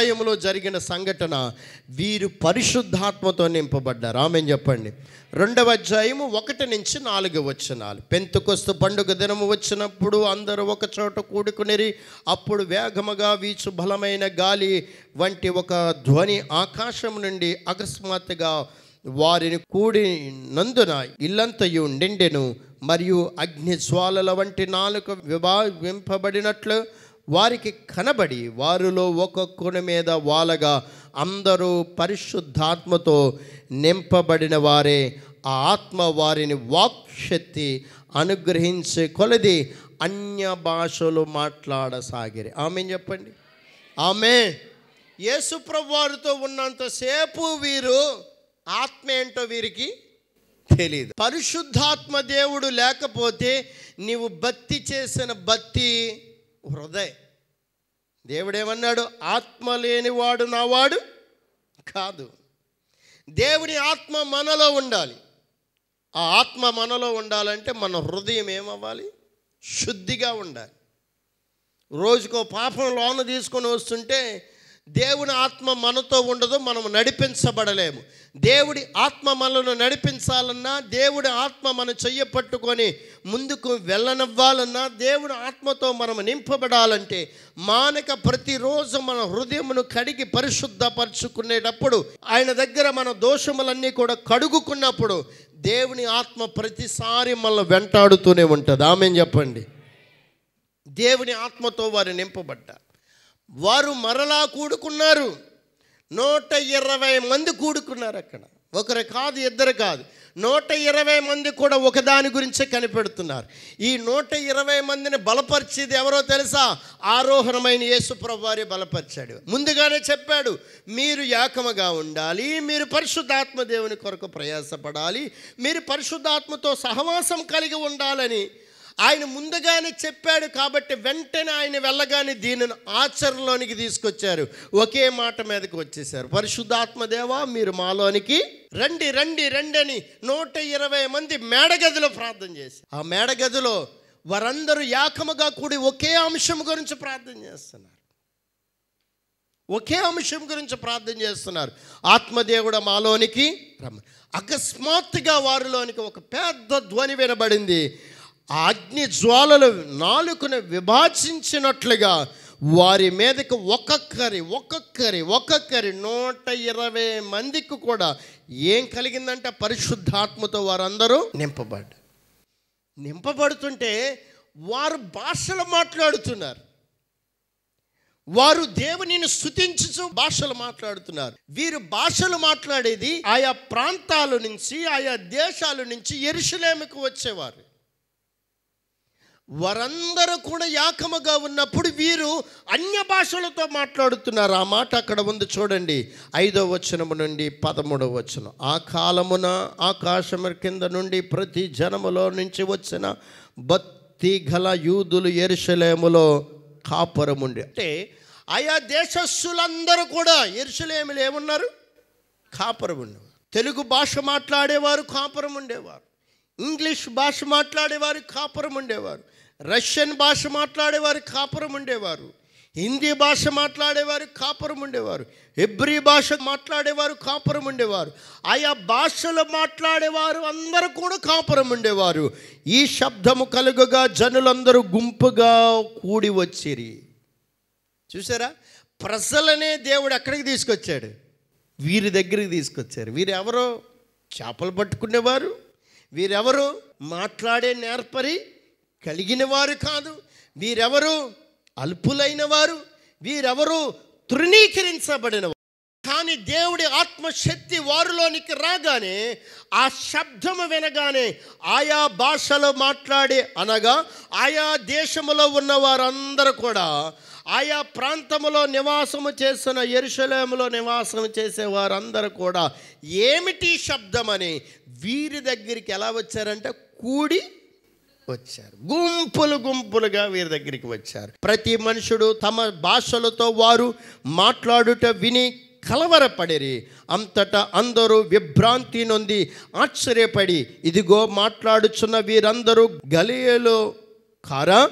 ఆదాయంలో జరిగిన సంఘటన వీరు పరిశుద్ధాత్మతో నింపబడ్డారు ఆమె చెప్పండి రెండవ అధ్యాయము ఒకటి నుంచి నాలుగు వచ్చినాలు పెంతుకొస్తు పండుగ దినము వచ్చినప్పుడు అందరూ ఒక చోట కూడుకునేరి అప్పుడు వేగముగా వీచు బలమైన గాలి వంటి ఒక ధ్వని ఆకాశం నుండి అకస్మాత్తుగా వారిని కూడినందున ఇల్లంతయు నిండెను మరియు అగ్ని జ్వాలల వంటి నాలుక విభాగింపబడినట్లు వారికి కనబడి వారిలో ఒక్కొక్కని మీద వాలగా అందరూ పరిశుద్ధాత్మతో నింపబడిన వారే ఆ ఆత్మ వారిని వాక్శక్తి అనుగ్రహించే కొలది అన్య భాషలు మాట్లాడసాగిరి ఆమె చెప్పండి ఆమె యేసుప్రవ్వారితో ఉన్నంతసేపు వీరు ఆత్మ ఏంటో వీరికి తెలియదు పరిశుద్ధాత్మ దేవుడు లేకపోతే నీవు భక్తి చేసిన భక్తి హృదయ దేవుడేమన్నాడు ఆత్మ లేనివాడు నావాడు కాదు దేవుని ఆత్మ మనలో ఉండాలి ఆ ఆత్మ మనలో ఉండాలంటే మన హృదయం ఏమవ్వాలి శుద్ధిగా ఉండాలి రోజుకో పాపం లోన తీసుకొని వస్తుంటే దేవుని ఆత్మ మనతో ఉండదు మనం నడిపించబడలేము దేవుడి ఆత్మ మనలను నడిపించాలన్నా దేవుడి ఆత్మ మనం చెయ్య పట్టుకొని ముందుకు వెళ్ళనివ్వాలన్నా దేవుడి ఆత్మతో మనం నింపబడాలంటే మానక ప్రతిరోజు మన హృదయమును కడిగి పరిశుద్ధపరుచుకునేటప్పుడు ఆయన దగ్గర మన దోషములన్నీ కూడా కడుగుకున్నప్పుడు దేవుని ఆత్మ ప్రతిసారి మనల్ని వెంటాడుతూనే ఉంటుంది ఆమె చెప్పండి దేవుని ఆత్మతో వారు నింపబడ్డారు వారు మరలా కూడుకున్నారు నూట ఇరవై మంది కూడుకున్నారు అక్కడ ఒకరు కాదు ఇద్దరు కాదు నూట ఇరవై మంది కూడా ఒకదాని గురించే కనిపెడుతున్నారు ఈ నూట ఇరవై మందిని బలపరిచేది ఎవరో తెలుసా ఆరోహణమైన యేసు వారి బలపరిచాడు ముందుగానే చెప్పాడు మీరు ఏకముగా ఉండాలి మీరు పరిశుద్ధాత్మ దేవుని కొరకు ప్రయాసపడాలి మీరు పరిశుద్ధాత్మతో సహవాసం కలిగి ఉండాలని ఆయన ముందుగానే చెప్పాడు కాబట్టి వెంటనే ఆయన వెళ్ళగానే దీనిని ఆచరణలోనికి తీసుకొచ్చారు ఒకే మాట మీదకి వచ్చేసారు పరిశుద్ధాత్మదేవా మీరు మాలోనికి రండి రండి రండి అని నూట ఇరవై మంది మేడగదిలో ప్రార్థన చేసి ఆ మేడగదిలో వారందరూ ఏకముగా కూడి ఒకే అంశం గురించి ప్రార్థన చేస్తున్నారు ఒకే అంశం గురించి ప్రార్థన చేస్తున్నారు ఆత్మదేవుడ మాలోనికి రమ్మ అకస్మాత్తుగా వారిలోనికి ఒక పెద్ద ధ్వని వినబడింది అగ్ని జ్వాలలు నాలుకను విభాజించినట్లుగా వారి మీదకి ఒక్కొక్కరి ఒక్కొక్కరి ఒక్కొక్కరి నూట ఇరవై మందికి కూడా ఏం కలిగిందంటే పరిశుద్ధాత్మతో వారందరూ నింపబడ్డ నింపబడుతుంటే వారు భాషలు మాట్లాడుతున్నారు వారు దేవునిని స్థుతించు భాషలు మాట్లాడుతున్నారు వీరు భాషలు మాట్లాడేది ఆయా ప్రాంతాల నుంచి ఆయా దేశాల నుంచి ఎరుసలేమికి వచ్చేవారు వారందరూ కూడా యాకముగా ఉన్నప్పుడు వీరు అన్య భాషలతో మాట్లాడుతున్నారు ఆ మాట అక్కడ ఉంది చూడండి ఐదో వచనము నుండి పదమూడవ వచనం ఆ కాలమున ఆకాశము కింద నుండి ప్రతి జనములో నుంచి వచ్చిన బత్తి గల యూదులు ఎరుసలేములో కాపురముండి అంటే ఆయా దేశస్సులందరూ కూడా ఎరుసలేములు ఏమున్నారు కాపురముండి తెలుగు భాష మాట్లాడేవారు కాపురం ఉండేవారు ఇంగ్లీష్ భాష మాట్లాడేవారు కాపురం ఉండేవారు రష్యన్ భాష మాట్లాడేవారు కాపురం ఉండేవారు హిందీ భాష మాట్లాడేవారు కాపురం ఉండేవారు హెబ్రీ భాష మాట్లాడేవారు కాపురం ఉండేవారు ఆయా భాషలు మాట్లాడేవారు అందరూ కూడా కాపురం ఉండేవారు ఈ శబ్దము కలుగుగా జనులందరూ గుంపుగా కూడి వచ్చిరి చూసారా ప్రజలనే దేవుడు ఎక్కడికి తీసుకొచ్చాడు వీరి దగ్గరికి తీసుకొచ్చారు వీరెవరో చేపలు పట్టుకునేవారు వీరెవరు మాట్లాడే నేర్పరి కలిగిన వారు కాదు వీరెవరు అల్పులైన వారు వీరెవరు తృణీకరించబడిన కానీ దేవుడి ఆత్మశక్తి వారిలోనికి రాగానే ఆ శబ్దము వినగానే ఆయా భాషలో మాట్లాడే అనగా ఆయా దేశములో ఉన్న వారందరూ కూడా ఆయా ప్రాంతములో నివాసము చేసిన ఎరుశలేములో నివాసం చేసే వారందరూ కూడా ఏమిటి శబ్దమని వీరి దగ్గరికి ఎలా వచ్చారంటే కూడి వచ్చారు గుంపులు గుంపులుగా వీరి దగ్గరికి వచ్చారు ప్రతి మనుషుడు తమ భాషలతో వారు మాట్లాడుట విని కలవరపడిరి అంతటా అందరూ విభ్రాంతి నొంది ఆశ్చర్యపడి ఇదిగో మాట్లాడుచున్న వీరందరూ గలియలో కారా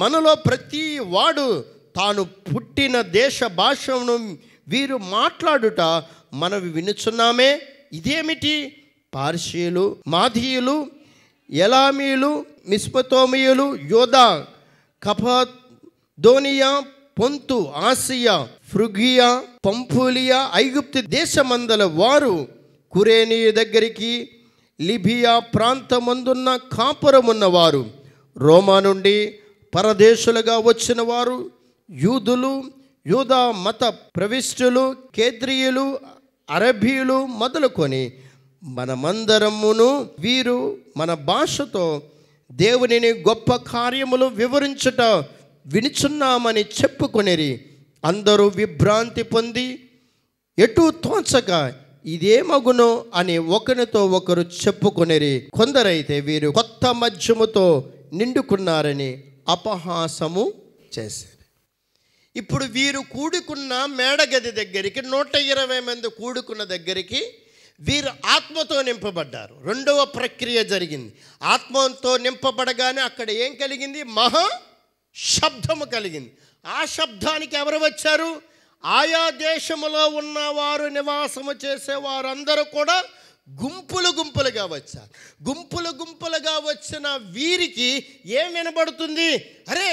మనలో ప్రతి వాడు తాను పుట్టిన దేశ భాషను వీరు మాట్లాడుట మనవి వినుచున్నామే ఇదేమిటి పార్షీయులు మాధీయులు ఎలామీలు మిస్పతోమియులు యోధా కఫదోనియా పొంతు ఆసియా ఫృగియా పంఫూలియా ఐగుప్తి దేశమందల వారు కురేని దగ్గరికి లిబియా ప్రాంతమందున్న కాపురమున్నవారు రోమా నుండి పరదేశులుగా వచ్చిన వారు యూదులు యూదా మత ప్రవిష్టులు కేంద్రీయులు అరబీయులు మొదలుకొని మనమందరమును వీరు మన భాషతో దేవునిని గొప్ప కార్యములు వివరించుట వినుచున్నామని చెప్పుకొనిరి అందరూ విభ్రాంతి పొంది ఎటు తోచక ఇదేమగునో అని ఒకరితో ఒకరు చెప్పుకొనిరి కొందరైతే వీరు కొత్త మద్యముతో నిండుకున్నారని అపహాసము చేశారు ఇప్పుడు వీరు కూడుకున్న మేడగది దగ్గరికి నూట ఇరవై మంది కూడుకున్న దగ్గరికి వీరు ఆత్మతో నింపబడ్డారు రెండవ ప్రక్రియ జరిగింది ఆత్మతో నింపబడగానే అక్కడ ఏం కలిగింది మహా శబ్దము కలిగింది ఆ శబ్దానికి ఎవరు వచ్చారు ఆయా దేశములో ఉన్నవారు నివాసము చేసే వారందరూ కూడా గుంపులు గుంపులుగా వచ్చారు గుంపులు గుంపులుగా వచ్చిన వీరికి ఏం వినబడుతుంది అరే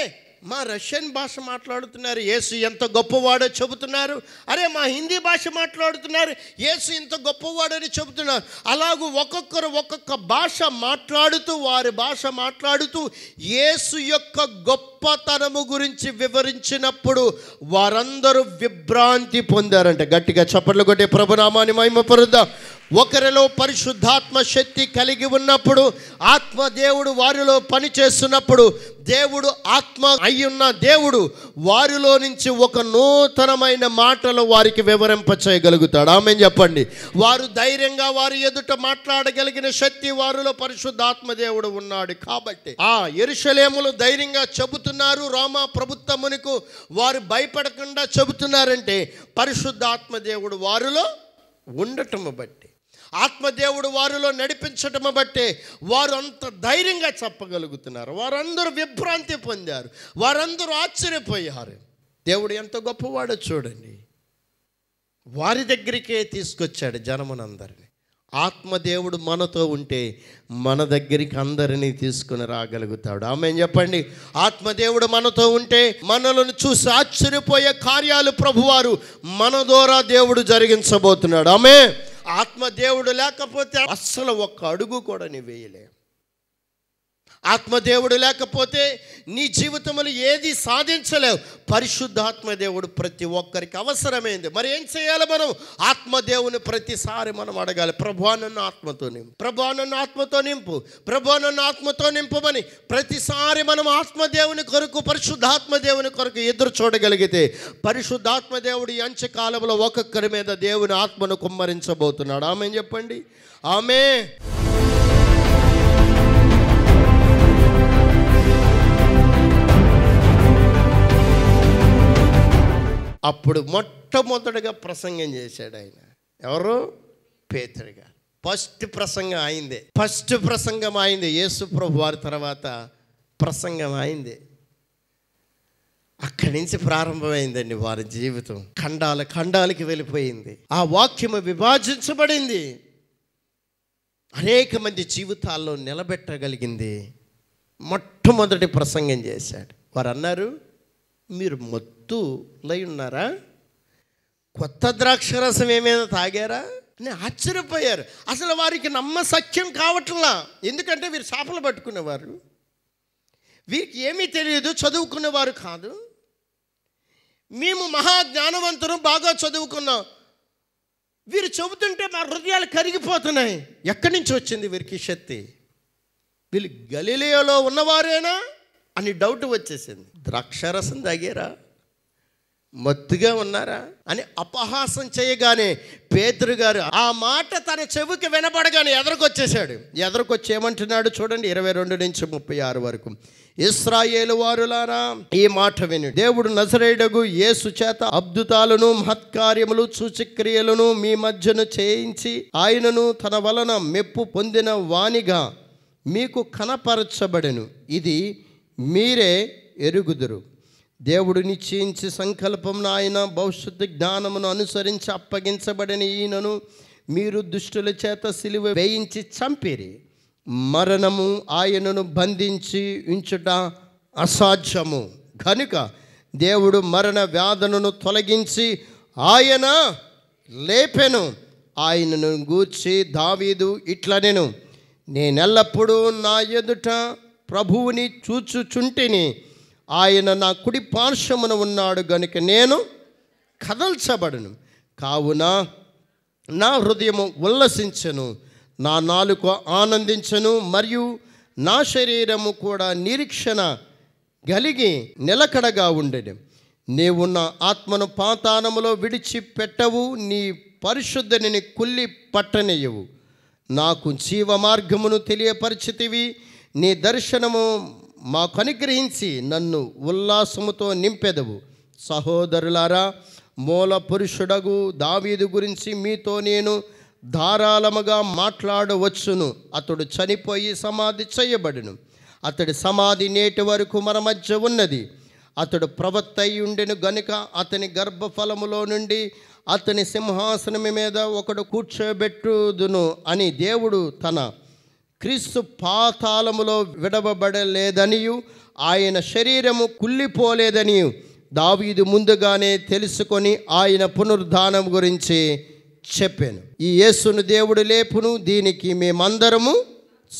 మా రష్యన్ భాష మాట్లాడుతున్నారు ఏసు ఎంత గొప్పవాడో చెబుతున్నారు అరే మా హిందీ భాష మాట్లాడుతున్నారు ఎంత ఇంత గొప్పవాడని చెబుతున్నారు అలాగూ ఒక్కొక్కరు ఒక్కొక్క భాష మాట్లాడుతూ వారి భాష మాట్లాడుతూ ఏసు యొక్క గొప్పతనము గురించి వివరించినప్పుడు వారందరూ విభ్రాంతి పొందారంటే గట్టిగా చప్పట్లు కొట్టే ప్రభునామాని మహిమ ఒకరిలో పరిశుద్ధాత్మ శక్తి కలిగి ఉన్నప్పుడు ఆత్మ దేవుడు వారిలో పని చేస్తున్నప్పుడు దేవుడు ఆత్మ అయ్యున్న దేవుడు వారిలో నుంచి ఒక నూతనమైన మాటలు వారికి వివరింప చేయగలుగుతాడు ఆమె చెప్పండి వారు ధైర్యంగా వారి ఎదుట మాట్లాడగలిగిన శక్తి వారిలో పరిశుద్ధాత్మ దేవుడు ఉన్నాడు కాబట్టి ఆ ఎరుషలేములు ధైర్యంగా చెబుతున్నారు రామా ప్రభుత్వమునికు వారు భయపడకుండా చెబుతున్నారంటే పరిశుద్ధాత్మ దేవుడు వారిలో ఉండటము బట్టి ఆత్మదేవుడు వారిలో నడిపించటం బట్టి వారు అంత ధైర్యంగా చెప్పగలుగుతున్నారు వారందరూ విభ్రాంతి పొందారు వారందరూ ఆశ్చర్యపోయారు దేవుడు ఎంత గొప్పవాడో చూడండి వారి దగ్గరికే తీసుకొచ్చాడు జనమునందరినీ ఆత్మదేవుడు మనతో ఉంటే మన దగ్గరికి అందరినీ తీసుకుని రాగలుగుతాడు ఆమె చెప్పండి ఆత్మదేవుడు మనతో ఉంటే మనలను చూసి ఆశ్చర్యపోయే కార్యాలు ప్రభువారు మన ద్వారా దేవుడు జరిగించబోతున్నాడు ఆమె ఆత్మదేవుడు లేకపోతే అస్సలు ఒక్క అడుగు కూడా నీ వేయలేవు ఆత్మదేవుడు లేకపోతే నీ జీవితంలో ఏది సాధించలేవు పరిశుద్ధాత్మదేవుడు ప్రతి ఒక్కరికి అవసరమైంది మరి ఏం చేయాలి మనం ఆత్మదేవుని ప్రతిసారి మనం అడగాలి ప్రభా ఆత్మతో నింపు ప్రభా ఆత్మతో నింపు ప్రభా ఆత్మతో నింపమని ప్రతిసారి మనం ఆత్మదేవుని కొరకు పరిశుద్ధాత్మదేవుని కొరకు ఎదురు చూడగలిగితే పరిశుద్ధాత్మదేవుడు అంచె కాలంలో ఒక్కొక్కరి మీద దేవుని ఆత్మను కుమ్మరించబోతున్నాడు ఆమె చెప్పండి ఆమె అప్పుడు మొట్టమొదటిగా ప్రసంగం చేశాడు ఆయన ఎవరు పేతరిగా ఫస్ట్ ప్రసంగం అయింది ఫస్ట్ ప్రసంగం అయింది యేసు ప్రభు వారి తర్వాత ప్రసంగం అయింది అక్కడి నుంచి ప్రారంభమైందండి వారి జీవితం ఖండాల ఖండాలకి వెళ్ళిపోయింది ఆ వాక్యము విభాజించబడింది అనేక మంది జీవితాల్లో నిలబెట్టగలిగింది మొట్టమొదటి ప్రసంగం చేశాడు వారు అన్నారు మీరు మత్తులై ఉన్నారా కొత్త ద్రాక్షరసం ఏమైనా తాగారా అని ఆశ్చర్యపోయారు అసలు వారికి నమ్మ సఖ్యం కావట్లా ఎందుకంటే వీరు చేపలు పట్టుకునేవారు వీరికి ఏమీ తెలియదు చదువుకునేవారు కాదు మేము మహా జ్ఞానవంతులు బాగా చదువుకున్నాం వీరు చెబుతుంటే మా హృదయాలు కరిగిపోతున్నాయి ఎక్కడి నుంచి వచ్చింది వీరికి శక్తి వీళ్ళు గలీలియోలో ఉన్నవారేనా అని డౌట్ వచ్చేసింది ద్రాక్షరసం తాగారా మత్తుగా ఉన్నారా అని అపహాసం చేయగానే పేతురు గారు ఆ మాట తన చెవికి వినపడగానే ఎదరకొచ్చేసాడు ఎదరకొచ్చేమంటున్నాడు ఏమంటున్నాడు చూడండి ఇరవై రెండు నుంచి ముప్పై ఆరు వరకు ఇస్రాయేలు వారులారా ఈ మాట విను దేవుడు నజరేయుడగు యేసు చేత అద్భుతాలను మహత్కార్యములు సూచిక్రియలను మీ మధ్యను చేయించి ఆయనను తన వలన మెప్పు పొందిన వానిగా మీకు కనపరచబడెను ఇది మీరే ఎరుగుదురు దేవుడు నిశ్చయించి సంకల్పం ఆయన భవిష్యత్తు జ్ఞానమును అనుసరించి అప్పగించబడిన ఈయనను మీరు దుష్టుల చేత సిలువ వేయించి చంపిరి మరణము ఆయనను బంధించి ఉంచుట అసాధ్యము కనుక దేవుడు మరణ వ్యాధులను తొలగించి ఆయన లేపెను ఆయనను గూర్చి దావీదు ఇట్లనెను నేనెల్లప్పుడూ నా ఎదుట ప్రభువుని చూచుచుంటిని ఆయన నా కుడి పార్శ్వమున ఉన్నాడు గనుక నేను కదల్చబడను కావున నా హృదయము ఉల్లసించను నా నాలుక ఆనందించను మరియు నా శరీరము కూడా నిరీక్షణ కలిగి నిలకడగా ఉండేది నీవు నా ఆత్మను పాతానములో విడిచిపెట్టవు నీ పరిశుద్ధిని కుల్లి పట్టనేయవు నాకు జీవ మార్గమును తెలియపరిచితివి నీ దర్శనము మాకు అనుగ్రహించి నన్ను ఉల్లాసముతో నింపెదవు సహోదరులారా మూల పురుషుడగు దావీదు గురించి మీతో నేను ధారాళముగా మాట్లాడవచ్చును అతడు చనిపోయి సమాధి చేయబడును అతడి సమాధి నేటి వరకు మన మధ్య ఉన్నది అతడు ప్రవత్త ఉండెను గనుక అతని గర్భఫలములో నుండి అతని సింహాసనం మీద ఒకడు కూర్చోబెట్టుదును అని దేవుడు తన క్రీస్తు పాతాళములో విడవబడలేదనియు ఆయన శరీరము కుళ్ళిపోలేదని దావీదు ముందుగానే తెలుసుకొని ఆయన పునరుద్ధానం గురించి చెప్పాను ఈ యేసును దేవుడు లేపును దీనికి మేమందరము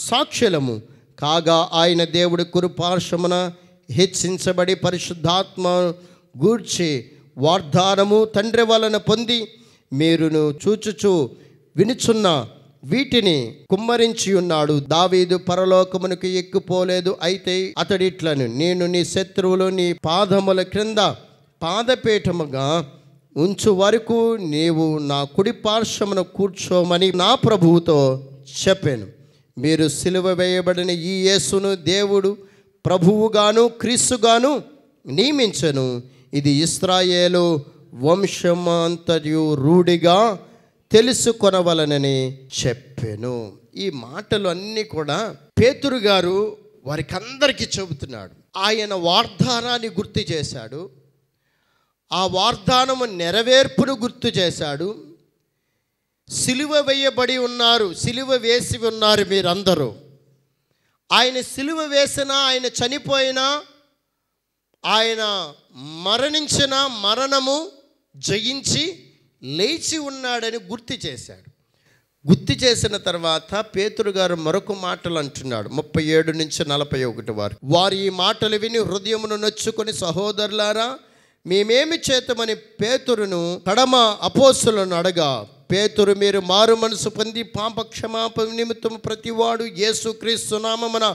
సాక్షులము కాగా ఆయన దేవుడి కురుపార్శ్వమున హెచ్చించబడి పరిశుద్ధాత్మ గూర్చి వార్ధానము తండ్రి వలన పొంది మీరును చూచుచూ వినుచున్న వీటిని కుమ్మరించి ఉన్నాడు దావీదు పరలోకమునికి ఎక్కిపోలేదు అయితే అతడిట్లను నేను నీ శత్రువులు నీ పాదముల క్రింద పాదపీఠముగా ఉంచు వరకు నీవు నా కుడి పార్శ్వమును కూర్చోమని నా ప్రభువుతో చెప్పాను మీరు సిలువ వేయబడిన ఈ యేసును దేవుడు ప్రభువుగాను క్రీస్తుగాను నియమించను ఇది ఇస్రాయేలు వంశమాంతర్యు రూఢిగా తెలుసుకొనవలనని చెప్పాను ఈ మాటలు అన్నీ కూడా పేతురు గారు వారికి అందరికీ చెబుతున్నాడు ఆయన వార్ధానాన్ని గుర్తు చేశాడు ఆ వార్ధానము నెరవేర్పును గుర్తు చేశాడు సిలువ వేయబడి ఉన్నారు సిలువ వేసి ఉన్నారు మీరందరూ ఆయన సిలువ వేసినా ఆయన చనిపోయినా ఆయన మరణించిన మరణము జయించి లేచి ఉన్నాడని గుర్తు చేశాడు గుర్తు చేసిన తర్వాత పేతురు గారు మరొక మాటలు అంటున్నాడు ముప్పై ఏడు నుంచి నలభై ఒకటి వారు వారు ఈ మాటలు విని హృదయమును నొచ్చుకొని సహోదరులారా మేమేమి చేతమని పేతురును కడమ అపోసులను అడగా పేతురు మీరు మారు మనసు పొంది పాప క్షమాప నిమిత్తం ప్రతివాడు యేసుక్రీస్తు నామమున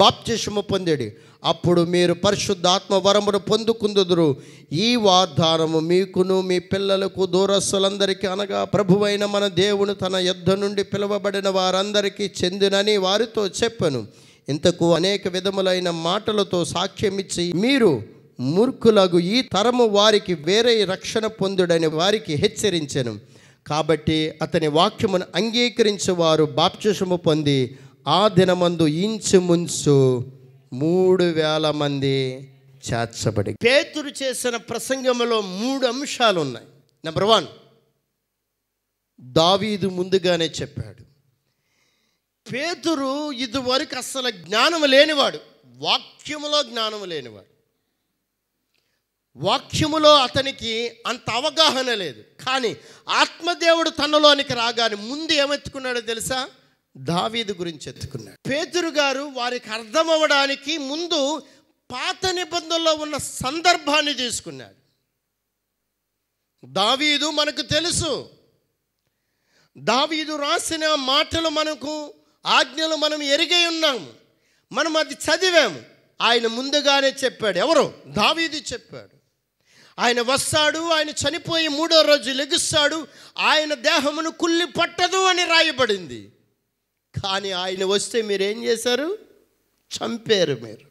బాప్తిష్మ పొందేడు అప్పుడు మీరు పరిశుద్ధాత్మ వరమును పొందుకుందుదురు ఈ వాగ్దానము మీకును మీ పిల్లలకు దూరస్తులందరికీ అనగా ప్రభువైన మన దేవుడు తన యుద్ధ నుండి పిలువబడిన వారందరికీ చెందినని వారితో చెప్పను ఇంతకు అనేక విధములైన మాటలతో సాక్ష్యమిచ్చి మీరు మూర్ఖులకు ఈ తరము వారికి వేరే రక్షణ పొందుడని వారికి హెచ్చరించను కాబట్టి అతని వాక్యమును వారు బాప్తిషము పొంది ఆ దినమందు ఇంచుమించు మూడు వేల మంది చేర్చబడి పేతురు చేసిన ప్రసంగంలో మూడు అంశాలు ఉన్నాయి నెంబర్ వన్ దావీదు ముందుగానే చెప్పాడు పేతురు ఇదివరకు అసలు జ్ఞానం లేనివాడు వాక్యములో జ్ఞానం లేనివాడు వాక్యములో అతనికి అంత అవగాహన లేదు కానీ ఆత్మదేవుడు తనలోనికి రాగానే ముందు ఏమెత్తుకున్నాడో తెలుసా దావీదు గురించి ఎత్తుకున్నాడు పేతురు గారు వారికి అర్థమవ్వడానికి ముందు పాత నిబంధనలో ఉన్న సందర్భాన్ని తీసుకున్నాడు దావీదు మనకు తెలుసు దావీదు రాసిన మాటలు మనకు ఆజ్ఞలు మనం ఎరిగే ఉన్నాము మనం అది చదివాము ఆయన ముందుగానే చెప్పాడు ఎవరు దావీది చెప్పాడు ఆయన వస్తాడు ఆయన చనిపోయి మూడో రోజు లెగుస్తాడు ఆయన దేహమును కుల్లి పట్టదు అని రాయబడింది కానీ ఆయన వస్తే మీరు ఏం చేశారు చంపారు మీరు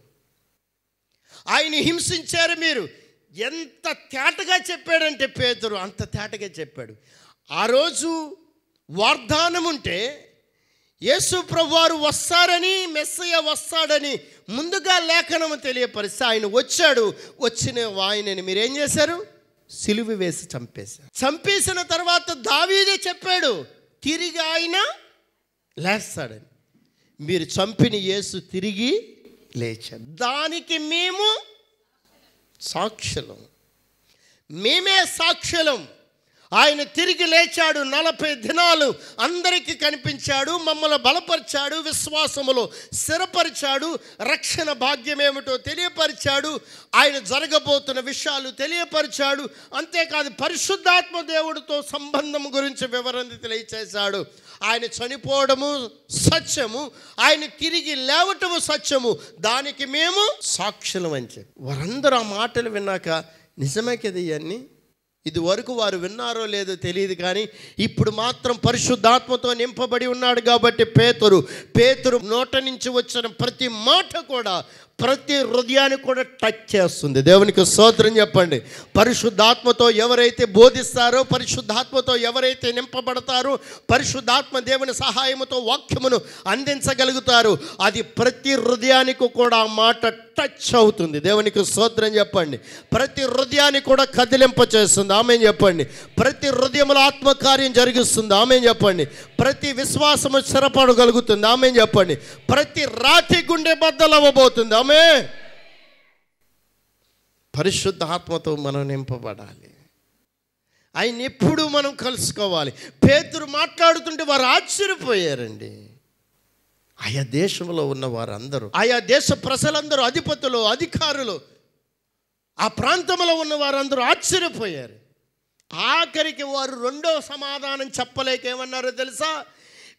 ఆయన హింసించారు మీరు ఎంత తేటగా చెప్పాడంటే పేదరు అంత తేటగా చెప్పాడు ఆ రోజు వాగ్దానం ఉంటే యేసు ప్రభువారు వస్తారని మెస్సయ్య వస్తాడని ముందుగా లేఖనం తెలియపరిస్తే ఆయన వచ్చాడు వచ్చిన ఆయనని మీరేం చేశారు సిలువి వేసి చంపేశారు చంపేసిన తర్వాత దావీదే చెప్పాడు తిరిగి ఆయన లేస్తాడని మీరు చంపిన యేసు తిరిగి లేచాడు దానికి మేము సాక్షులం మేమే సాక్షులం ఆయన తిరిగి లేచాడు నలభై దినాలు అందరికీ కనిపించాడు మమ్మల్ని బలపరిచాడు విశ్వాసములో స్థిరపరిచాడు రక్షణ భాగ్యం ఏమిటో తెలియపరిచాడు ఆయన జరగబోతున్న విషయాలు తెలియపరిచాడు అంతేకాదు పరిశుద్ధాత్మ దేవుడితో సంబంధం గురించి వివరణ తెలియచేశాడు ఆయన చనిపోవడము సత్యము ఆయన తిరిగి లేవటము సత్యము దానికి మేము సాక్షులం అని చెప్పి వారందరూ ఆ మాటలు విన్నాక నిజమే కదా ఇవన్నీ ఇది వరకు వారు విన్నారో లేదో తెలియదు కానీ ఇప్పుడు మాత్రం పరిశుద్ధాత్మతో నింపబడి ఉన్నాడు కాబట్టి పేతురు పేతురు నోట నుంచి వచ్చిన ప్రతి మాట కూడా ప్రతి హృదయాన్ని కూడా టచ్ చేస్తుంది దేవునికి స్తోత్రం చెప్పండి పరిశుద్ధాత్మతో ఎవరైతే బోధిస్తారో పరిశుద్ధాత్మతో ఎవరైతే నింపబడతారో పరిశుద్ధాత్మ దేవుని సహాయముతో వాక్యమును అందించగలుగుతారు అది ప్రతి హృదయానికి కూడా ఆ మాట టచ్ అవుతుంది దేవునికి స్తోత్రం చెప్పండి ప్రతి హృదయాన్ని కూడా కదిలింప చేస్తుంది ఆమె చెప్పండి ప్రతి హృదయముల ఆత్మకార్యం జరిగిస్తుంది ఆమె చెప్పండి ప్రతి విశ్వాసము స్థిరపడగలుగుతుంది ఆమె చెప్పండి ప్రతి రాతి గుండె బద్దలు అవ్వబోతుంది ఆమె పరిశుద్ధాత్మతో మనం నింపబడాలి ఆయన ఎప్పుడు మనం కలుసుకోవాలి పేతురు మాట్లాడుతుంటే వారు ఆశ్చర్యపోయారండి ఆయా దేశంలో ఉన్న వారందరూ ఆయా దేశ ప్రజలందరూ అధిపతులు అధికారులు ఆ ప్రాంతంలో ఉన్న వారందరూ ఆశ్చర్యపోయారు ఆఖరికి వారు రెండో సమాధానం చెప్పలేక ఏమన్నారో తెలుసా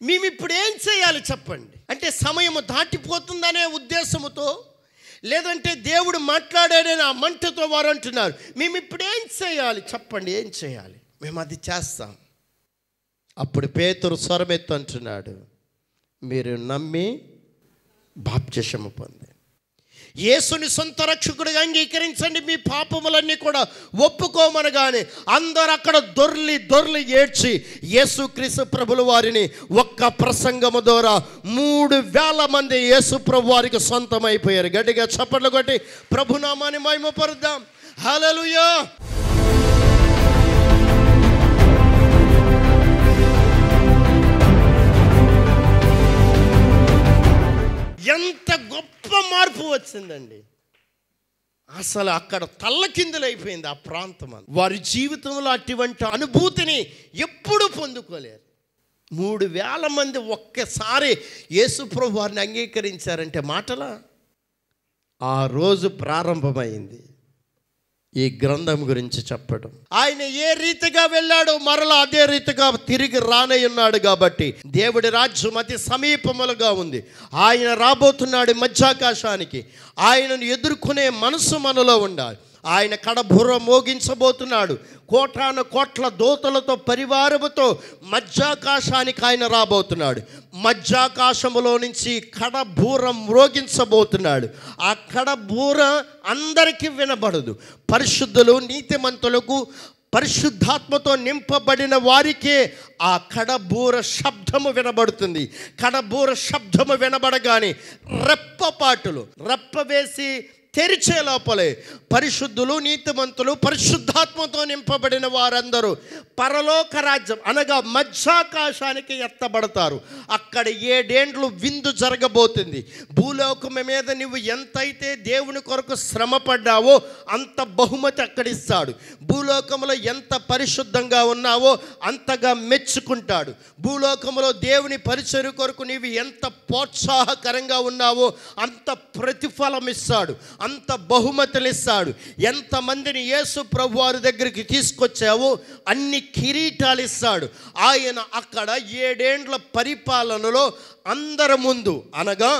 మేము ఇప్పుడు ఏం చేయాలి చెప్పండి అంటే సమయం దాటిపోతుందనే ఉద్దేశంతో లేదంటే దేవుడు మాట్లాడాడని ఆ మంటతో వారు అంటున్నారు మేము ఇప్పుడు ఏం చేయాలి చెప్పండి ఏం చేయాలి మేము అది చేస్తాం అప్పుడు పేతురు స్వరమెత్తు అంటున్నాడు మీరు నమ్మి బాప్తిషము పొంది యేసుని సొంత రక్షకుడిగా అంగీకరించండి మీ పాపములన్నీ కూడా ఒప్పుకోమనగానే అందరు అక్కడ దొర్లి దొర్లి ఏడ్చి క్రీసు ప్రభుల వారిని ఒక్క ప్రసంగము ద్వారా మూడు వేల మంది యేసు ప్రభు వారికి సొంతమైపోయారు గట్టిగా చప్పట్లు కొట్టి ప్రభునామాని మైమపరుద్దాం హలలుయా ఎంత గొప్ప గొప్ప మార్పు వచ్చిందండి అసలు అక్కడ తల్లకిందులైపోయింది ఆ ప్రాంతం అని వారి జీవితంలో అటువంటి అనుభూతిని ఎప్పుడు పొందుకోలేరు మూడు వేల మంది ఒక్కసారి యేసుప్రభు వారిని అంగీకరించారంటే మాటలా ఆ రోజు ప్రారంభమైంది ఈ గ్రంథం గురించి చెప్పడం ఆయన ఏ రీతిగా వెళ్ళాడు మరలా అదే రీతిగా తిరిగి రానై ఉన్నాడు కాబట్టి దేవుడి రాజ్యం అతి సమీపములుగా ఉంది ఆయన రాబోతున్నాడు మధ్యాకాశానికి ఆయనను ఎదుర్కొనే మనసు మనలో ఉండాలి ఆయన కడబుర్ర మోగించబోతున్నాడు కోటాను కోట్ల దోతలతో పరివారముతో మధ్యాకాశానికి ఆయన రాబోతున్నాడు మధ్యాకాశములో నుంచి కడభూరం మ్రోగించబోతున్నాడు ఆ కడభూర అందరికీ వినబడదు పరిశుద్ధులు నీతిమంతులకు పరిశుద్ధాత్మతో నింపబడిన వారికే ఆ కడబూర శబ్దము వినబడుతుంది కడబూర శబ్దము వినబడగానే రెప్పపాటులు రెప్ప వేసి తెరిచే లోపలే పరిశుద్ధులు నీతిమంతులు పరిశుద్ధాత్మతో నింపబడిన వారందరూ పరలోక రాజ్యం అనగా మధ్యాకాశానికి ఎత్తబడతారు అక్కడ ఏడేండ్లు విందు జరగబోతుంది భూలోకం మీద నువ్వు ఎంతైతే దేవుని కొరకు శ్రమ పడ్డావో అంత బహుమతి అక్కడిస్తాడు భూలోకంలో ఎంత పరిశుద్ధంగా ఉన్నావో అంతగా మెచ్చుకుంటాడు భూలోకంలో దేవుని పరిచయం కొరకు నీవు ఎంత ప్రోత్సాహకరంగా ఉన్నావో అంత ప్రతిఫలం ఇస్తాడు అంత బహుమతులు ఇస్తాడు ఎంతమందిని యేసు ప్రభు వారి దగ్గరికి తీసుకొచ్చావో అన్ని కిరీటాలు ఇస్తాడు ఆయన అక్కడ ఏడేండ్ల పరిపాలనలో అందరి ముందు అనగా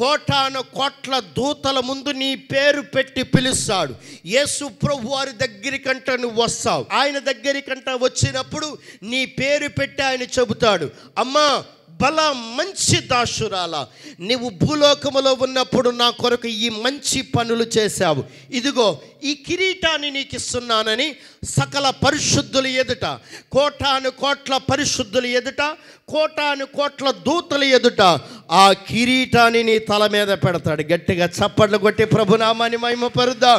కోటాన కోట్ల దూతల ముందు నీ పేరు పెట్టి పిలుస్తాడు యేసు ప్రభు వారి దగ్గరికంట నువ్వు వస్తావు ఆయన దగ్గరికంట వచ్చినప్పుడు నీ పేరు పెట్టి ఆయన చెబుతాడు అమ్మా బల మంచి దాసురాల నీవు భూలోకములో ఉన్నప్పుడు నా కొరకు ఈ మంచి పనులు చేశావు ఇదిగో ఈ కిరీటాన్ని నీకు ఇస్తున్నానని సకల పరిశుద్ధుల ఎదుట కోటాను కోట్ల పరిశుద్ధుల ఎదుట కోటాను కోట్ల దూతల ఎదుట ఆ కిరీటాన్ని నీ తల మీద పెడతాడు గట్టిగా చప్పట్లు కొట్టి ప్రభునామాని మహిమపరుద్దాం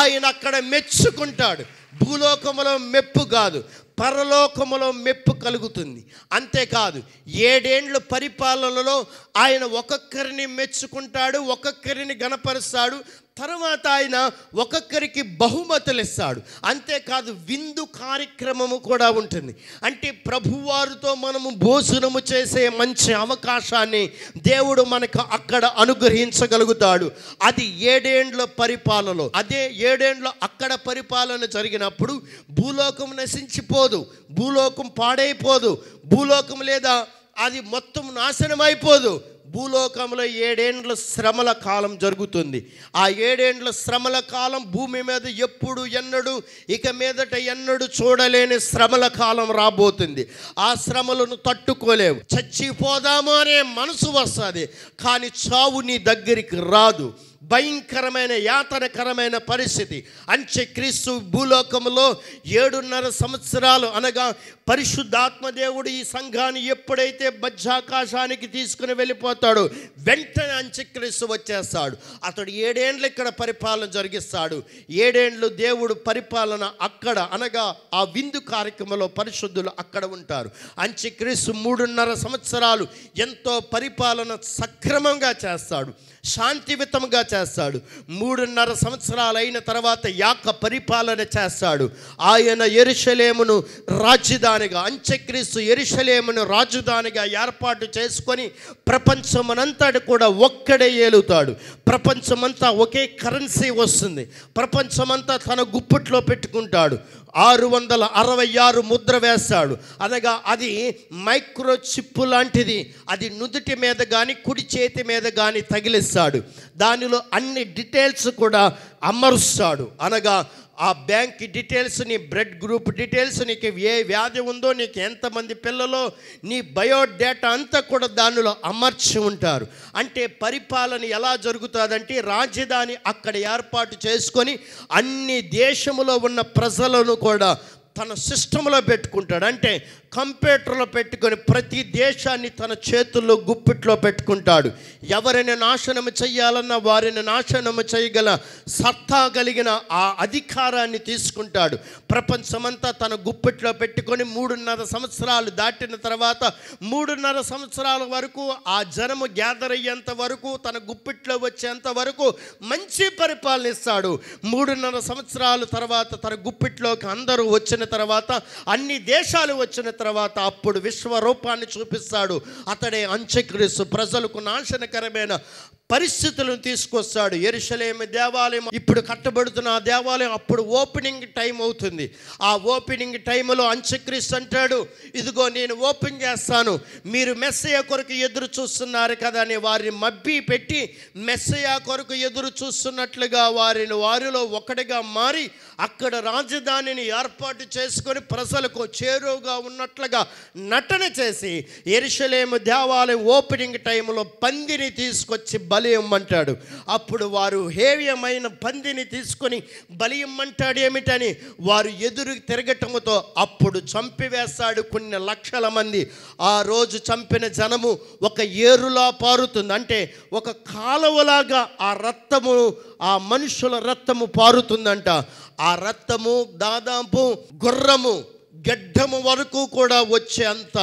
ఆయన అక్కడ మెచ్చుకుంటాడు భూలోకంలో మెప్పు కాదు పరలోకములో మెప్పు కలుగుతుంది అంతేకాదు ఏడేండ్ల పరిపాలనలో ఆయన ఒక్కొక్కరిని మెచ్చుకుంటాడు ఒక్కొక్కరిని గణపరుస్తాడు తర్వాత ఆయన ఒక్కొక్కరికి బహుమతులు ఇస్తాడు అంతేకాదు విందు కార్యక్రమము కూడా ఉంటుంది అంటే ప్రభువారితో మనము భోజనము చేసే మంచి అవకాశాన్ని దేవుడు మనకు అక్కడ అనుగ్రహించగలుగుతాడు అది ఏడేండ్ల పరిపాలనలో అదే ఏడేండ్ల అక్కడ పరిపాలన జరిగినప్పుడు భూలోకం నశించిపో పాడైపోదు భూలోకం పాడైపోదు భూలోకం లేదా అది మొత్తం నాశనం అయిపోదు భూలోకంలో ఏడేండ్ల శ్రమల కాలం జరుగుతుంది ఆ ఏడేండ్ల శ్రమల కాలం భూమి మీద ఎప్పుడు ఎన్నడు ఇక మీదట ఎన్నడు చూడలేని శ్రమల కాలం రాబోతుంది ఆ శ్రమలను తట్టుకోలేవు చచ్చిపోదామో అనే మనసు వస్తుంది కానీ చావు నీ దగ్గరికి రాదు భయంకరమైన యాతనకరమైన పరిస్థితి క్రీస్తు భూలోకంలో ఏడున్నర సంవత్సరాలు అనగా పరిశుద్ధాత్మ దేవుడు ఈ సంఘాన్ని ఎప్పుడైతే మధ్యాకాశానికి తీసుకుని వెళ్ళిపోతాడు వెంటనే క్రీస్తు వచ్చేస్తాడు అతడు ఏడేండ్లు ఇక్కడ పరిపాలన జరిగిస్తాడు ఏడేండ్లు దేవుడు పరిపాలన అక్కడ అనగా ఆ విందు కార్యక్రమంలో పరిశుద్ధులు అక్కడ ఉంటారు క్రీస్తు మూడున్నర సంవత్సరాలు ఎంతో పరిపాలన సక్రమంగా చేస్తాడు శాంతియుతంగా చేస్తాడు మూడున్నర సంవత్సరాలైన తర్వాత యాక పరిపాలన చేస్తాడు ఆయన ఎరుషలేమును రాజధానిగా అంత్యక్రీస్తు ఎరుషలేమును రాజధానిగా ఏర్పాటు చేసుకొని ప్రపంచమునంతటి కూడా ఒక్కడే ఏలుతాడు ప్రపంచమంతా ఒకే కరెన్సీ వస్తుంది ప్రపంచమంతా తన గుప్పట్లో పెట్టుకుంటాడు ఆరు వందల అరవై ఆరు ముద్ర వేస్తాడు అనగా అది మైక్రో లాంటిది అది నుదుటి మీద కానీ కుడి చేతి మీద కానీ తగిలిస్తాడు దానిలో అన్ని డీటెయిల్స్ కూడా అమరుస్తాడు అనగా ఆ బ్యాంక్ డీటెయిల్స్ నీ బ్లడ్ గ్రూప్ డీటెయిల్స్ నీకు ఏ వ్యాధి ఉందో నీకు ఎంతమంది పిల్లలు నీ బయోడేటా అంతా కూడా దానిలో అమర్చి ఉంటారు అంటే పరిపాలన ఎలా జరుగుతుందంటే రాజధాని అక్కడ ఏర్పాటు చేసుకొని అన్ని దేశములో ఉన్న ప్రజలను కూడా తన సిస్టంలో పెట్టుకుంటాడు అంటే కంప్యూటర్లో పెట్టుకొని ప్రతి దేశాన్ని తన చేతుల్లో గుప్పిట్లో పెట్టుకుంటాడు ఎవరిని నాశనం చేయాలన్నా వారిని నాశనం చేయగల సత్తా కలిగిన ఆ అధికారాన్ని తీసుకుంటాడు ప్రపంచమంతా తన గుప్పిట్లో పెట్టుకొని మూడున్నర సంవత్సరాలు దాటిన తర్వాత మూడున్నర సంవత్సరాల వరకు ఆ జనము గ్యాదర్ అయ్యేంత వరకు తన గుప్పిట్లో వచ్చేంత వరకు మంచి పరిపాలనిస్తాడు మూడున్నర సంవత్సరాల తర్వాత తన గుప్పిట్లోకి అందరూ వచ్చిన తర్వాత అన్ని దేశాలు వచ్చిన తర్వాత అప్పుడు విశ్వరూపాన్ని చూపిస్తాడు అతడే అంత్యక్రీస్తు ప్రజలకు నాశనకరమైన పరిస్థితులను తీసుకొస్తాడు ఎరుసలేమి దేవాలయం ఇప్పుడు కట్టబడుతున్న ఆ దేవాలయం అప్పుడు ఓపెనింగ్ టైం అవుతుంది ఆ ఓపెనింగ్ టైంలో అంచక్రీస్ అంటాడు ఇదిగో నేను ఓపెన్ చేస్తాను మీరు మెస్సయ కొరకు ఎదురు చూస్తున్నారు కదా అని వారిని మబ్బి పెట్టి మెస్సయ కొరకు ఎదురు చూస్తున్నట్లుగా వారిని వారిలో ఒకటిగా మారి అక్కడ రాజధానిని ఏర్పాటు చేసుకొని ప్రజలకు చేరువుగా ఉన్నట్లుగా నటన చేసి ఎరుసలేము దేవాలయం ఓపెనింగ్ టైంలో పందిని తీసుకొచ్చి బ బలియమ్మంటాడు అప్పుడు వారు హేవ్యమైన పందిని తీసుకొని బలియమ్మంటాడు ఏమిటని వారు ఎదురు తిరగటముతో అప్పుడు చంపివేస్తాడు కొన్ని లక్షల మంది ఆ రోజు చంపిన జనము ఒక ఏరులా పారుతుంది అంటే ఒక కాలువలాగా ఆ రక్తము ఆ మనుషుల రక్తము పారుతుందంట ఆ రక్తము దాదాపు గుర్రము గడ్డము వరకు కూడా వచ్చే అంత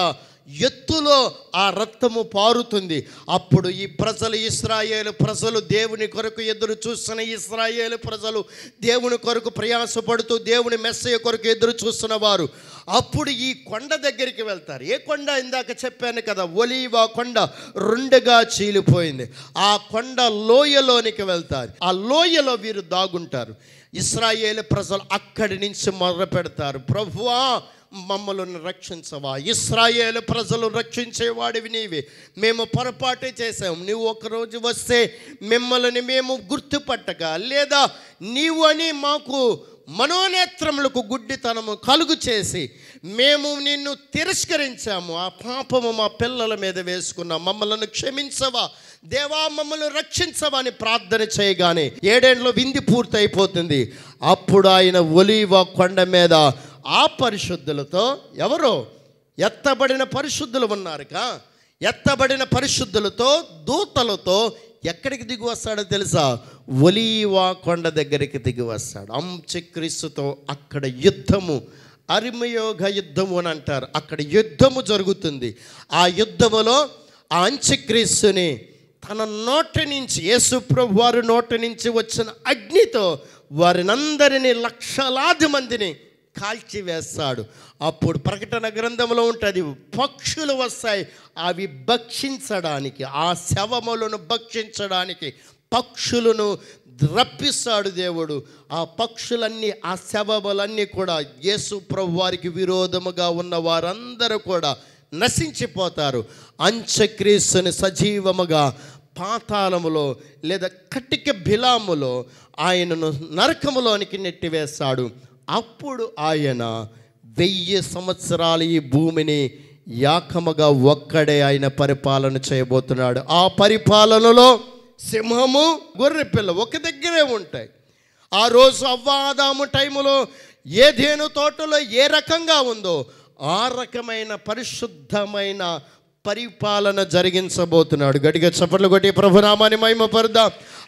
ఎత్తులో ఆ రక్తము పారుతుంది అప్పుడు ఈ ప్రజలు ఇస్రాయేలు ప్రజలు దేవుని కొరకు ఎదురు చూస్తున్న ఇస్రాయేలు ప్రజలు దేవుని కొరకు ప్రయాసపడుతూ దేవుని మెస్సయ్య కొరకు ఎదురు చూస్తున్న వారు అప్పుడు ఈ కొండ దగ్గరికి వెళ్తారు ఏ కొండ ఇందాక చెప్పాను కదా ఒలీవ కొండ రెండుగా చీలిపోయింది ఆ కొండ లోయలోనికి వెళ్తారు ఆ లోయలో వీరు దాగుంటారు ఇస్రాయేల్ ప్రజలు అక్కడి నుంచి మొదలు పెడతారు ప్రభువా మమ్మలను రక్షించవా ఇస్రాయేల్ ప్రజలు రక్షించేవాడివి నీవి మేము పొరపాటు చేసాము నీవు ఒకరోజు వస్తే మిమ్మల్ని మేము గుర్తుపట్టగా లేదా నీవు అని మాకు మనోనేత్రములకు గుడ్డితనము కలుగు చేసి మేము నిన్ను తిరస్కరించాము ఆ పాపము మా పిల్లల మీద వేసుకున్నాం మమ్మల్ని క్షమించవా దేవా మమ్మల్ని రక్షించవా అని ప్రార్థన చేయగానే ఏడేండ్లో వింది పూర్తయిపోతుంది అప్పుడు ఆయన ఒలివ కొండ మీద ఆ పరిశుద్ధులతో ఎవరు ఎత్తబడిన పరిశుద్ధులు ఉన్నారుక ఎత్తబడిన పరిశుద్ధులతో దూతలతో ఎక్కడికి దిగి వస్తాడో తెలుసా ఒలీవా కొండ దగ్గరికి దిగి వస్తాడు అంచక్రీస్తుతో అక్కడ యుద్ధము అరిమయోగ యుద్ధము అని అంటారు అక్కడ యుద్ధము జరుగుతుంది ఆ యుద్ధములో ఆ అంచక్రీస్తుని తన నోటి నుంచి యేసుప్రభు వారి నోటి నుంచి వచ్చిన అగ్నితో వారినందరినీ లక్షలాది మందిని కాల్చివేస్తాడు అప్పుడు ప్రకటన గ్రంథంలో ఉంటుంది పక్షులు వస్తాయి అవి భక్షించడానికి ఆ శవములను భక్షించడానికి పక్షులను రప్పిస్తాడు దేవుడు ఆ పక్షులన్నీ ఆ శవములన్నీ కూడా యేసు ప్రభు వారికి విరోధముగా ఉన్న వారందరూ కూడా నశించిపోతారు అంచక్రీస్తుని సజీవముగా పాతాళములో లేదా కటిక బిలాములో ఆయనను నరకములోనికి నెట్టివేస్తాడు అప్పుడు ఆయన వెయ్యి సంవత్సరాలు ఈ భూమిని యాకమగా ఒక్కడే ఆయన పరిపాలన చేయబోతున్నాడు ఆ పరిపాలనలో సింహము గొర్రెపిల్ల ఒక దగ్గరే ఉంటాయి ఆ రోజు అవ్వాదాము టైములో ఏదేను తోటలో ఏ రకంగా ఉందో ఆ రకమైన పరిశుద్ధమైన పరిపాలన జరిగించబోతున్నాడు గడిగా చప్పట్లు కొట్టి ప్రభునామాని మహిమ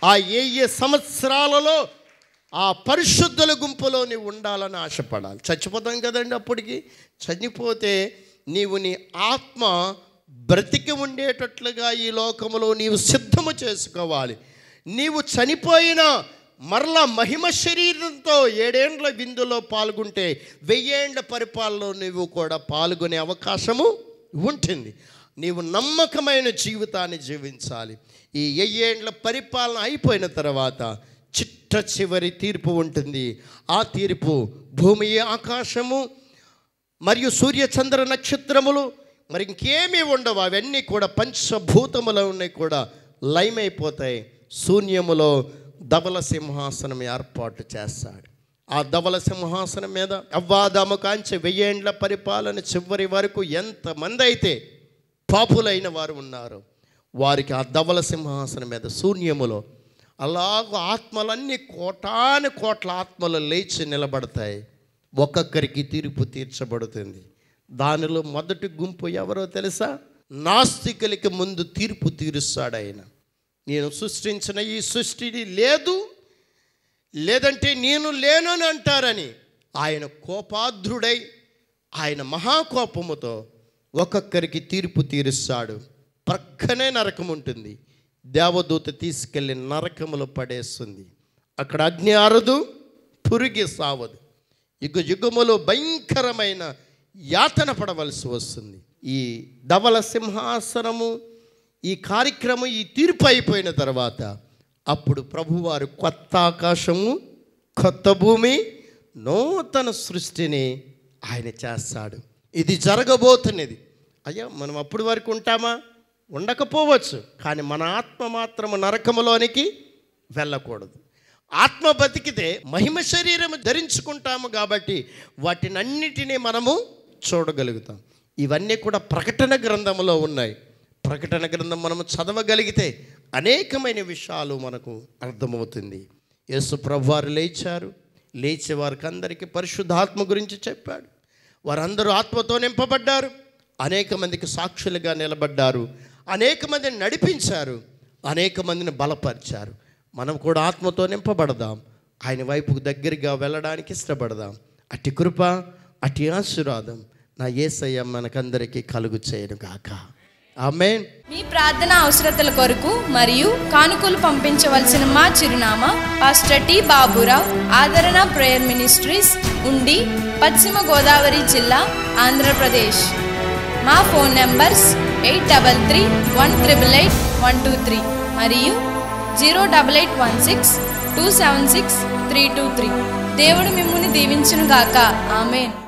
ఆ ఏ ఏ సంవత్సరాలలో ఆ పరిశుద్ధుల గుంపులో నీవు ఉండాలని ఆశపడాలి చచ్చిపోతాం కదండి అప్పటికి చనిపోతే నీవు నీ ఆత్మ బ్రతికి ఉండేటట్లుగా ఈ లోకంలో నీవు సిద్ధము చేసుకోవాలి నీవు చనిపోయిన మరల మహిమ శరీరంతో ఏడేండ్ల విందులో పాల్గొంటే వెయ్యేండ్ల పరిపాలనలో నీవు కూడా పాల్గొనే అవకాశము ఉంటుంది నీవు నమ్మకమైన జీవితాన్ని జీవించాలి ఈ వెయ్యేండ్ల పరిపాలన అయిపోయిన తర్వాత చిట్ట చివరి తీర్పు ఉంటుంది ఆ తీర్పు భూమి ఆకాశము మరియు సూర్యచంద్ర నక్షత్రములు మరి ఇంకేమీ ఉండవు అవన్నీ కూడా పంచభూతములన్నీ కూడా లయమైపోతాయి శూన్యములో ధవల సింహాసనం ఏర్పాటు చేస్తాడు ఆ ధవల సింహాసనం మీద అవ్వాదము కాంచి వెయ్యేండ్ల పరిపాలన చివరి వరకు ఎంతమంది అయితే పాపులైన వారు ఉన్నారు వారికి ఆ ధవల సింహాసనం మీద శూన్యములో అలాగ ఆత్మలన్నీ కోటాని కోట్ల ఆత్మలు లేచి నిలబడతాయి ఒక్కొక్కరికి తీర్పు తీర్చబడుతుంది దానిలో మొదటి గుంపు ఎవరో తెలుసా నాస్తికులకి ముందు తీర్పు తీరుస్తాడు ఆయన నేను సృష్టించిన ఈ సృష్టిని లేదు లేదంటే నేను లేనని అంటారని ఆయన కోపాద్రుడై ఆయన మహాకోపముతో ఒక్కొక్కరికి తీర్పు తీరుస్తాడు ప్రక్కనే నరకం ఉంటుంది దేవదూత తీసుకెళ్ళి నరకములు పడేస్తుంది అక్కడ అగ్ని ఆరదు పురిగి సావదు యుగ యుగములో భయంకరమైన యాతన పడవలసి వస్తుంది ఈ ధవల సింహాసనము ఈ కార్యక్రమం ఈ తీర్పు అయిపోయిన తర్వాత అప్పుడు ప్రభువారు కొత్త ఆకాశము కొత్త భూమి నూతన సృష్టిని ఆయన చేస్తాడు ఇది జరగబోతున్నది అయ్యా మనం అప్పుడు వరకు ఉంటామా ఉండకపోవచ్చు కానీ మన ఆత్మ మాత్రము నరకములోనికి వెళ్ళకూడదు ఆత్మ బతికితే మహిమ శరీరము ధరించుకుంటాము కాబట్టి వాటినన్నిటినీ మనము చూడగలుగుతాం ఇవన్నీ కూడా ప్రకటన గ్రంథంలో ఉన్నాయి ప్రకటన గ్రంథం మనము చదవగలిగితే అనేకమైన విషయాలు మనకు అర్థమవుతుంది యేసు ప్రభువారు లేచారు లేచి వారికి అందరికీ పరిశుద్ధాత్మ గురించి చెప్పాడు వారందరూ ఆత్మతో నింపబడ్డారు అనేక మందికి సాక్షులుగా నిలబడ్డారు అనేక మందిని నడిపించారు అనేక మందిని బలపరిచారు మనం కూడా ఆత్మతో నింపబడదాం ఆయన వైపుకు దగ్గరగా వెళ్ళడానికి ఇష్టపడదాం అటు కృప అటు ఆశీర్వాదం నా ఏసయ్య మనకందరికీ కలుగు చేయను గాక ఆమె మీ ప్రార్థన అవసరతల కొరకు మరియు కానుకలు పంపించవలసిన మా చిరునామా పాస్టర్ టి బాబురావు ఆదరణ ప్రేయర్ మినిస్ట్రీస్ ఉండి పశ్చిమ గోదావరి జిల్లా ఆంధ్రప్రదేశ్ మా phone numbers eight double three one triple eight one two three మరియు zero double eight one six two seven six three two three దేవుడు మిమ్మల్ని గాక ఆమెన్